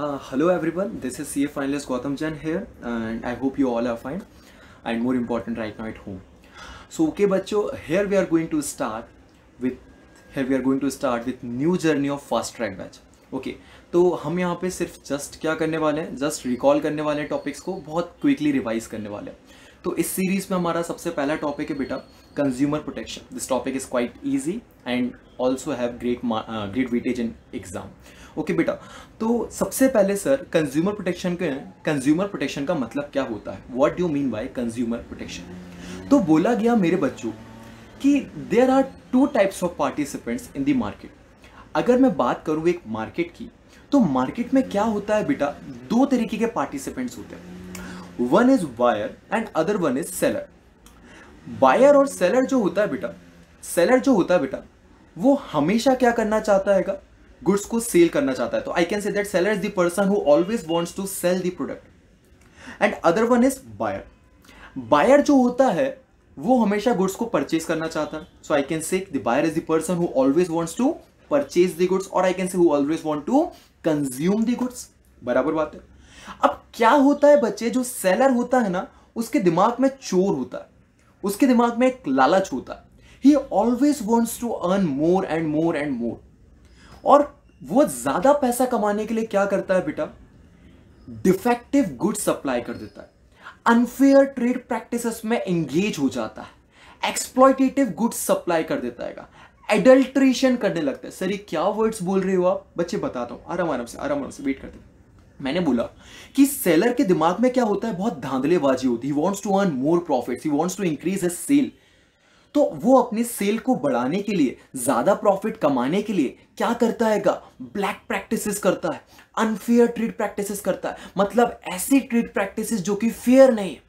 Hello everyone this is C A finalist Gautam Jain here and I hope you all are fine and more important right now home so okay बच्चों here we are going to start with here we are going to start with new journey of fast track batch okay तो हम यहाँ पे सिर्फ just क्या करने वाले हैं जस्ट रिकॉल करने वाले हैं टॉपिक्स को बहुत क्विकली रिवाइज करने वाले हैं तो इस सीरीज में हमारा सबसे पहला टॉपिक है बेटा consumer protection this topic is quite easy and also have great great weightage in exam okay बेटा तो सबसे पहले सर कंज्यूमर प्रोटेक्शन के कंज्यूमर प्रोटेक्शन का मतलब क्या होता है what do mean by consumer protection तो बोला गया मेरे बच्चों कि there are two types of participants in the market अगर मैं बात करूँ एक मार्केट की तो मार्केट में क्या होता है बेटा दो तरीके के पार्टिसिपेंट्स होते हैं one is buyer and other one is seller buyer और सेलर जो होता है बेटा सेलर जो होता है बेटा वो हमेशा क्या करना चाहता हैगा गुड्स को सेल करना चाहता है तो I can say that seller is the person who always wants to sell the product and other one is buyer buyer जो होता है वो हमेशा गुड्स को परचेज करना चाहता है so I can say the buyer is the person who always wants to purchase the goods और I can say who always want to consume the goods बराबर बात है अब क्या होता है बच्चे जो सेलर होता है ना उसके दिमाग में चोर होता है उसके दिमाग में एक लालच होता है he always wants to earn more and more and more और वो ज्यादा पैसा कमाने के लिए क्या करता है बेटा डिफेक्टिव गुड सप्लाई कर देता है अनफेयर ट्रेड प्रैक्टिस में एंगेज हो जाता है एक्सप्लॉटेटिव गुड्स सप्लाई कर देता है एडल्ट्रेशन करने लगता है सर ये क्या वर्ड्स बोल रहे हो आप बच्चे बताता हूं आराम आराम से आराम आराम से वेट करते मैंने बोला कि सेलर के दिमाग में क्या होता है बहुत धांधलेबाजी होती है wants to earn more profit he wants to increase his sale तो वो अपने सेल को बढ़ाने के लिए ज़्यादा प्रॉफिट कमाने के लिए क्या करता है ब्लैक प्रैक्टिसेस करता है अनफेयर ट्रेड प्रैक्टिसेस करता है मतलब ऐसी ट्रेड प्रैक्टिसेस जो कि फेयर नहीं है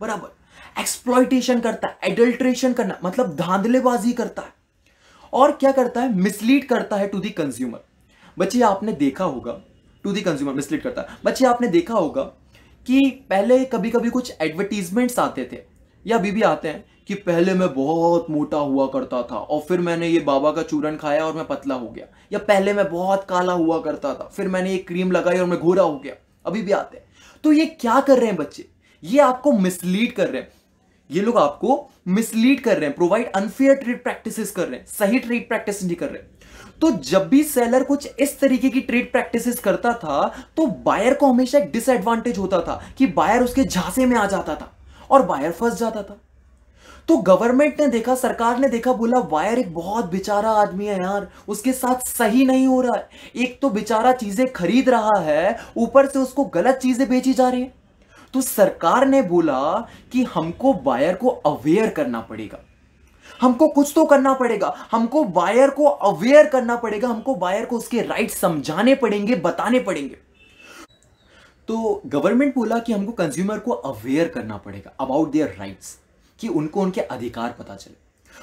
बराबर एक्सप्लॉयटेशन करता है एडल्ट्रेशन करना मतलब धांधलेबाजी करता है और क्या करता है मिसलीड करता है टू दी कंज्यूमर बच्चे आपने देखा होगा टू दी कंज्यूमर मिसलीड करता है बच्चे आपने देखा होगा कि पहले कभी कभी कुछ एडवर्टीजमेंट्स आते थे या अभी भी आते हैं कि पहले मैं बहुत मोटा हुआ करता था और फिर मैंने ये बाबा का चूरन खाया और मैं पतला हो गया या पहले मैं बहुत काला हुआ करता था फिर मैंने ये क्रीम लगाई और मैं घोरा हो गया अभी भी आते हैं तो ये क्या कर रहे हैं बच्चे ये आपको मिसलीड कर रहे हैं ये लोग आपको मिसलीड कर रहे हैं प्रोवाइड अनफेयर ट्रेड प्रैक्टिस कर रहे हैं सही ट्रेड प्रैक्टिस नहीं कर रहे तो जब भी सेलर कुछ इस तरीके की ट्रेड प्रैक्टिसेस करता था तो बायर को हमेशा एक डिसएडवांटेज होता था कि बायर उसके झांसे में आ जाता था और वायर फंस जाता था तो गवर्नमेंट ने देखा सरकार ने देखा बोला वायर एक बहुत बेचारा आदमी है यार उसके साथ सही नहीं हो रहा है एक तो बेचारा चीजें खरीद रहा है ऊपर से उसको गलत चीजें बेची जा रही है तो सरकार ने बोला कि हमको वायर को अवेयर करना पड़ेगा हमको कुछ तो करना पड़ेगा हमको वायर को अवेयर करना पड़ेगा हमको वायर को उसके राइट समझाने पड़ेंगे बताने पड़ेंगे तो गवर्नमेंट बोला कि हमको कंज्यूमर को अवेयर करना पड़ेगा अबाउट देयर राइट्स कि उनको उनके अधिकार पता चले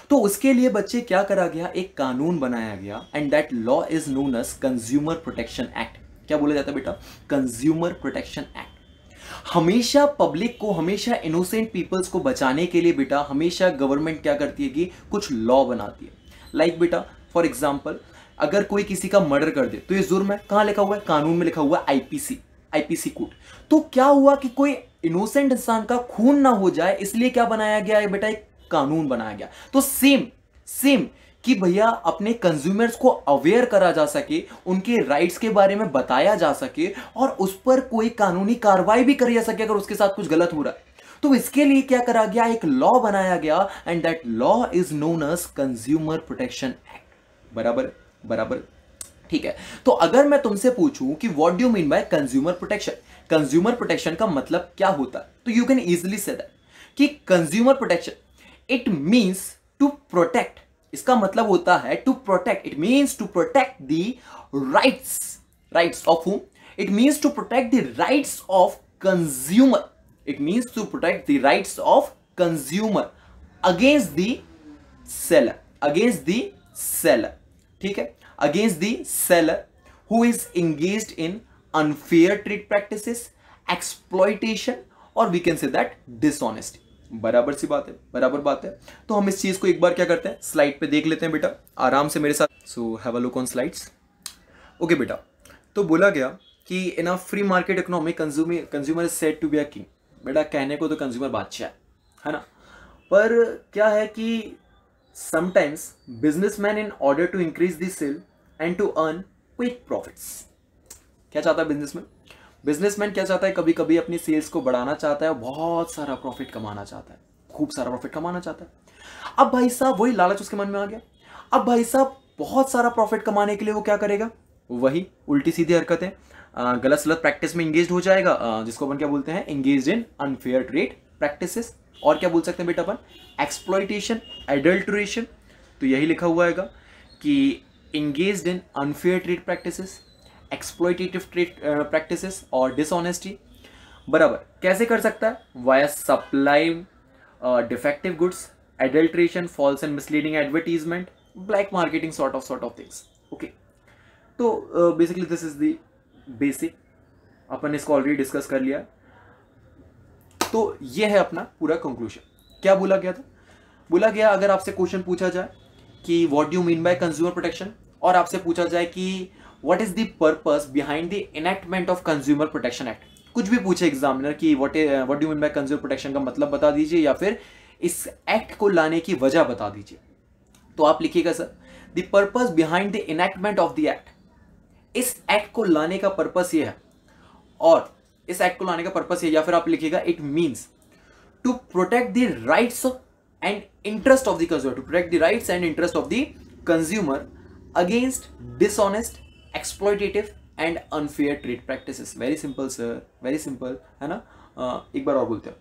तो उसके लिए बच्चे क्या करा गया एक कानून बनाया गया and that law is known as consumer protection act क्या बोला जाता है बेटा कंज्यूमर प्रोटेक्शन एक्ट हमेशा पब्लिक को हमेशा इनोसेंट पीपल्स को बचाने के लिए बेटा हमेशा गवर्नमेंट क्या करती है कि कुछ लॉ बनाती है लाइक like बेटा फॉर एग्जाम्पल अगर कोई किसी का मर्डर कर दे तो ये जुर्म है कहां लिखा हुआ है कानून में लिखा हुआ है आईपीसी आईपीसी कोड तो क्या हुआ कि कोई इनोसेंट इंसान का खून ना हो जाए इसलिए क्या बनाया गया है बेटा एक कानून बनाया गया तो सेम सेम कि भैया अपने कंज्यूमर्स को अवेयर करा जा सके उनके राइट्स के बारे में बताया जा सके और उस पर कोई कानूनी कार्रवाई भी करी जा सके अगर उसके साथ कुछ गलत हो रहा है तो इसके लिए क्या करा गया एक लॉ बनाया गया and that law is known as consumer protection act बराबर बराबर ठीक है तो अगर मैं तुमसे पूछूं कि what do mean by consumer protection consumer protection का मतलब क्या होता है तो you can easily say that कि consumer protection it means to protect इसका मतलब होता है to protect it means to protect the rights rights of whom it means to protect the rights of consumer it means to protect the rights of consumer against the seller against the seller ठीक है against the seller who is engaged in unfair trade practices, exploitation और we can say that dishonesty बराबर सी बात है बराबर बात है तो हम इस चीज़ को एक बार क्या करते हैं स्लाइड पे देख लेते हैं बेटा आराम से मेरे साथ so have a look on slides okay बेटा तो बोला गया कि in a free market economy consumer consumer is said to be a king बेटा कहने को तो कंज्यूमर बादशाह है है ना पर क्या है कि Sometimes businessman in order to increase the sale and to earn quick profits. क्या चाहता है बिजनेसमैन बिजनेसमैन क्या चाहता है कभी कभी अपनी सेल्स को बढ़ाना चाहता है बहुत सारा प्रॉफिट कमाना चाहता है खूब सारा प्रॉफिट कमाना चाहता है अब भाई साहब वही लालच उसके मन में आ गया अब भाई साहब बहुत सारा प्रॉफिट कमाने के लिए वो क्या करेगा वही उल्टी सीधी हरकतें गलत सलत प्रैक्टिस में इंगेज हो जाएगा जिसको अपन क्या बोलते हैं engage in unfair trade practice और क्या बोल सकते हैं बेटा अपन एक्सप्लोइटेशन एडल्ट्रेशन तो यही लिखा हुआ है कि engage in unfair trade practice exploitative trade practice और डिसऑनेस्टी बराबर कैसे कर सकता है via supply defective goods adulteration false and misleading advertisement black marketing sort of sort of things okay तो basically this is the basic अपन इसको already discuss कर लिया तो ये है अपना पूरा कंक्लूजन क्या बोला गया था बोला गया अगर आपसे क्वेश्चन पूछा जाए कि what do mean by consumer protection और आपसे पूछा जाए कि what is the purpose behind the of consumer protection act कुछ भी पूछे एग्जामिनर की what what do mean by consumer protection का मतलब बता दीजिए या फिर इस एक्ट को लाने की वजह बता दीजिए तो आप लिखिएगा sir the purpose behind the of the act इस एक्ट को लाने का पर्पज ये है और इस एक्ट को लाने का पर्पस है या फिर आप लिखिएगा it means to protect the rights and interest of the consumer to protect the rights and interest of the consumer against dishonest exploitative and unfair trade practice very simple sir very simple है ना uh, एक बार और बोलते हो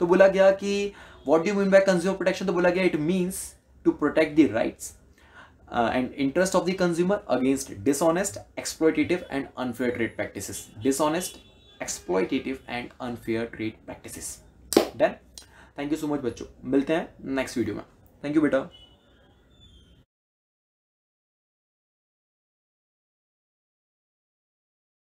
तो बोला गया कि what do mean by consumer protection तो बोला गया it means to protect the rights and interest of the consumer against dishonest exploitative and unfair trade practice dishonest exploitative and unfair trade practices done thank you so much बच्चों मिलते हैं next video में thank you बेटा